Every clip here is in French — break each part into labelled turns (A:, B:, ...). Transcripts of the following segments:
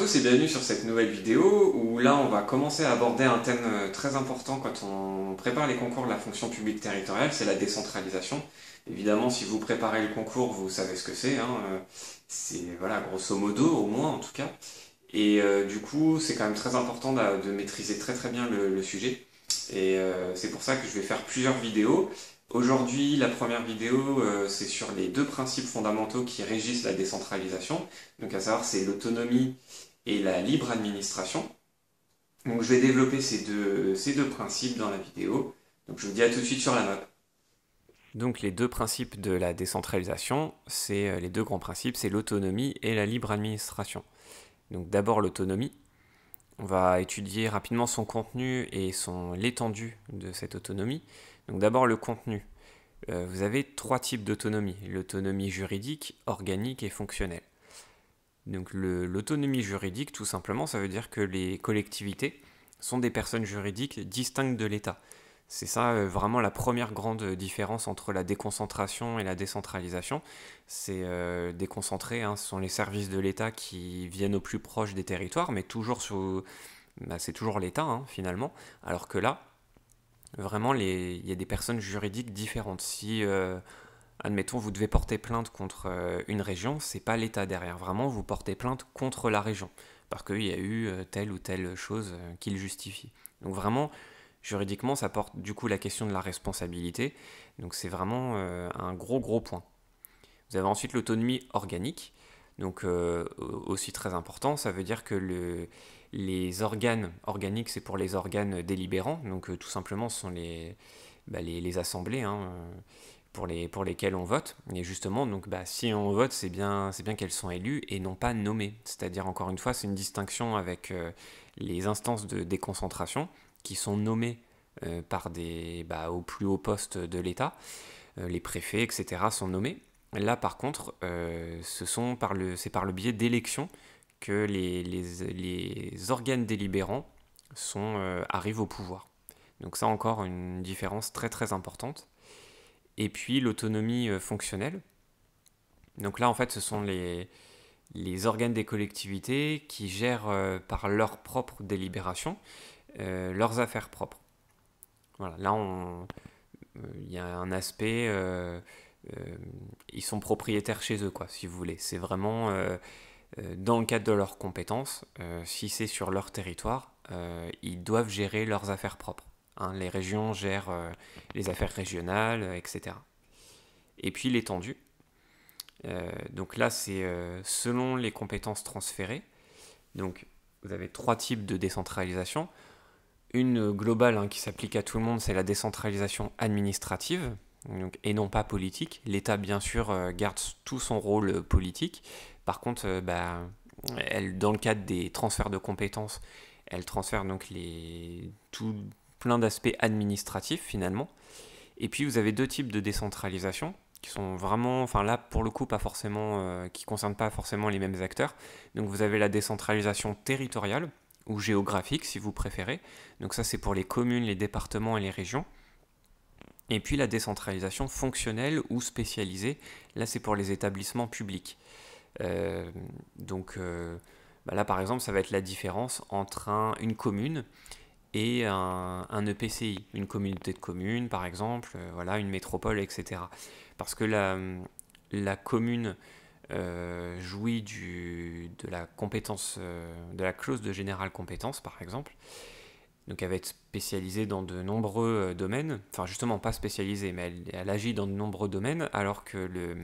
A: tous et bienvenue sur cette nouvelle vidéo où là on va commencer à aborder un thème euh, très important quand on prépare les concours de la fonction publique territoriale, c'est la décentralisation. Évidemment si vous préparez le concours vous savez ce que c'est, hein, euh, c'est voilà grosso modo au moins en tout cas. Et euh, du coup c'est quand même très important de, maîtriser très très bien le, sujet. Et c'est pour ça que je vais faire plusieurs vidéos. Aujourd'hui, la première vidéo, euh, c'est sur les deux principes fondamentaux qui régissent la décentralisation. Donc à savoir, c'est l'autonomie et la libre administration. Donc je vais développer ces deux, ces deux principes dans la vidéo. Donc je vous dis à tout de suite sur la map. Donc les deux principes de la décentralisation, c'est euh, les deux grands principes, c'est l'autonomie et la libre administration. Donc d'abord l'autonomie, on va étudier rapidement son contenu et son l'étendue de cette autonomie. Donc d'abord le contenu. Euh, vous avez trois types d'autonomie l'autonomie juridique, organique et fonctionnelle. Donc l'autonomie juridique, tout simplement, ça veut dire que les collectivités sont des personnes juridiques distinctes de l'État. C'est ça euh, vraiment la première grande euh, différence entre la déconcentration et la décentralisation. C'est euh, déconcentré, hein, ce sont les services de l'État qui viennent au plus proche des territoires, mais toujours sous... Bah, c'est toujours l'État hein, finalement, alors que là, vraiment, les... il y a des personnes juridiques différentes. Si, admettons, vous devez porter plainte contre une région, c'est pas l'État derrière, vraiment, vous portez plainte contre la région, parce qu'il y a eu telle ou telle chose qui le justifie. Donc vraiment, Juridiquement, ça porte du coup la question de la responsabilité. Donc c'est vraiment euh, un gros gros point. Vous avez ensuite l'autonomie organique. Donc euh, aussi très important, ça veut dire que les organes organiques, c'est pour les organes délibérants. Donc euh, tout simplement, ce sont les, bah, assemblées hein, pour, lesquelles on vote. Et justement, donc, bah, si on vote, c'est bien, bien qu'elles sont élues et non pas nommées. C'est-à-dire, encore une fois, c'est une distinction avec les instances de déconcentration qui sont nommés euh, par des, bah, au plus haut poste de l'État, euh, les préfets, etc., sont nommés. Là, par contre, euh, c'est ce par, par le biais d'élections que les, les, organes délibérants sont, arrivent au pouvoir. Donc ça, encore une différence très très importante. Et puis l'autonomie fonctionnelle. Donc là, en fait, ce sont les, les organes des collectivités qui gèrent par leur propre délibération euh, leurs affaires propres. Voilà, là, euh, il y a un aspect, euh, ils sont propriétaires chez eux, quoi, si vous voulez. C'est vraiment dans le cadre de leurs compétences, si c'est sur leur territoire, ils doivent gérer leurs affaires propres. Hein. les régions gèrent les affaires régionales, etc. Et puis l'étendue. donc là, c'est selon les compétences transférées. Donc vous avez trois types de décentralisation. Une globale hein, qui s'applique à tout le monde, c'est la décentralisation administrative donc, et non pas politique. L'État, bien sûr, euh, garde tout son rôle euh, politique. Par contre, euh, bah, dans le cadre des transferts de compétences, elle transfère donc les, tout, plein d'aspects administratifs finalement. Et puis vous avez deux types de décentralisation qui sont vraiment, enfin là pour le coup pas forcément, qui concernent pas forcément les mêmes acteurs. Donc vous avez la décentralisation territoriale, ou géographique si vous préférez. Donc ça c'est pour les communes, les départements et les régions. Et puis la décentralisation fonctionnelle ou spécialisée, là c'est pour les établissements publics. Euh, donc euh, bah là par exemple ça va être la différence entre une commune et un, EPCI, une communauté de communes par exemple, euh, voilà, une métropole, etc. Parce que la, la commune jouit du, de la compétence, euh, de la clause de générale compétence par exemple. Donc elle va être spécialisée dans de nombreux euh, domaines, enfin justement pas spécialisée, mais elle, agit dans de nombreux domaines, alors que le,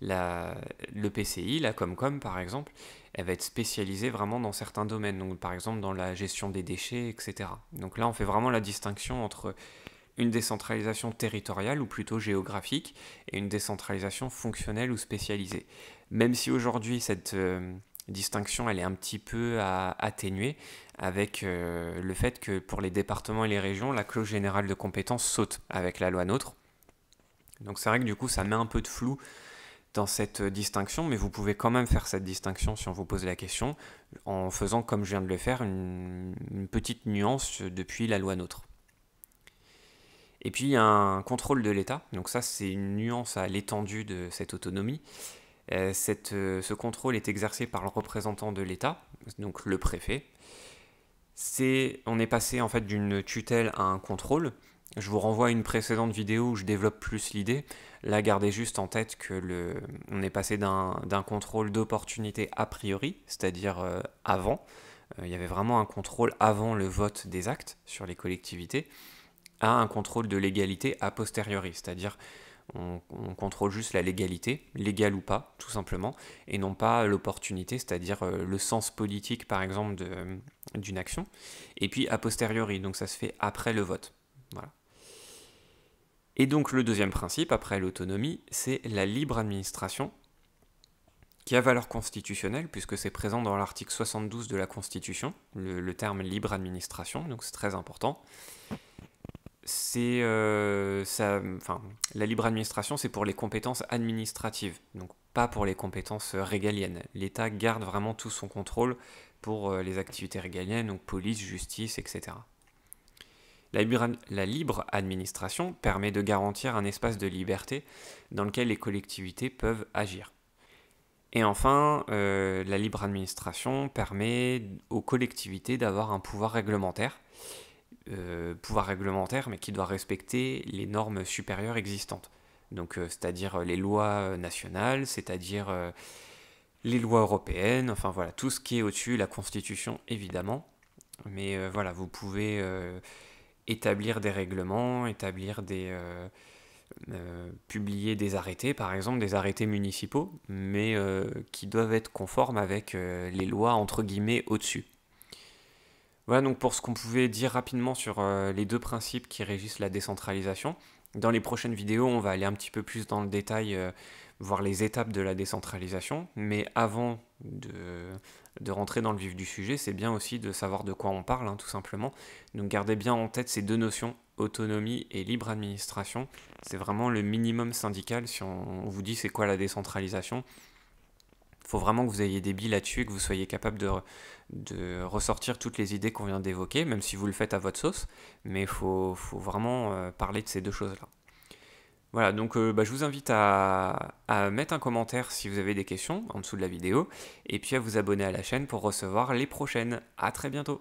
A: la, le PCI, la Comcom par exemple, elle va être spécialisée vraiment dans certains domaines, donc par exemple dans la gestion des déchets, etc. Donc là on fait vraiment la distinction entre une décentralisation territoriale ou plutôt géographique et une décentralisation fonctionnelle ou spécialisée. Même si aujourd'hui cette... Euh, distinction, elle est un petit peu à euh, atténuer avec euh, le fait que pour les départements et les régions, la clause générale de compétence saute avec la loi NOTRe. Donc c'est vrai que du coup, ça met un peu de flou dans cette euh, distinction, mais vous pouvez quand même faire cette distinction si on vous pose la question, en faisant, comme je viens de le faire, une, une petite nuance depuis la loi NOTRe. Et puis il y a un contrôle de l'État, donc ça c'est une nuance à l'étendue de cette autonomie. Euh, cette, euh, ce contrôle est exercé par le représentant de l'État, donc le préfet. c'est on est passé en fait d'une tutelle à un contrôle. Je vous renvoie à une précédente vidéo où je développe plus l'idée. Là, gardez juste en tête que le, on est passé d'un contrôle d'opportunité a priori, c'est-à-dire euh, avant. Il y avait vraiment un contrôle avant le vote des actes sur les collectivités, à un contrôle de l'égalité a posteriori, c'est-à-dire on, contrôle juste la légalité, légale ou pas, tout simplement, et non pas l'opportunité, c'est-à-dire euh, le sens politique, par exemple, d'une action, et puis a posteriori, donc ça se fait après le vote. Et donc le deuxième principe, après l'autonomie, c'est la libre administration, qui a valeur constitutionnelle, puisque c'est présent dans l'article 72 de la Constitution, le, le terme libre administration, donc c'est très important c'est euh, la libre administration, c'est pour les compétences administratives, donc pas pour les compétences régaliennes. L'État garde vraiment tout son contrôle pour euh, les activités régaliennes, donc police, justice, etc. La libre, administration permet de garantir un espace de liberté dans lequel les collectivités peuvent agir. Et enfin, euh, la libre administration permet aux collectivités d'avoir un pouvoir réglementaire euh, pouvoir réglementaire, mais qui doit respecter les normes supérieures existantes. Donc, euh, c'est-à-dire euh, les lois nationales, c'est-à-dire les lois européennes, enfin voilà, tout ce qui est au-dessus, la Constitution évidemment. Mais voilà, vous pouvez établir des règlements, établir des. publier des arrêtés, par exemple des arrêtés municipaux, mais qui doivent être conformes avec les lois entre guillemets au-dessus. Voilà donc pour ce qu'on pouvait dire rapidement sur euh, les deux principes qui régissent la décentralisation. Dans les prochaines vidéos, on va aller un petit peu plus dans le détail, euh, voir les étapes de la décentralisation. Mais avant de, rentrer dans le vif du sujet, c'est bien aussi de savoir de quoi on parle, hein, tout simplement. Donc gardez bien en tête ces deux notions, autonomie et libre administration. C'est vraiment le minimum syndical. Si on vous dit c'est quoi la décentralisation, faut vraiment que vous ayez des billes là-dessus, que vous soyez capable de, de ressortir toutes les idées qu'on vient d'évoquer, même si vous le faites à votre sauce, mais il faut, vraiment euh, parler de ces deux choses-là. Voilà, donc euh, bah, je vous invite à, à, mettre un commentaire si vous avez des questions en dessous de la vidéo, et puis à vous abonner à la chaîne pour recevoir les prochaines. A très bientôt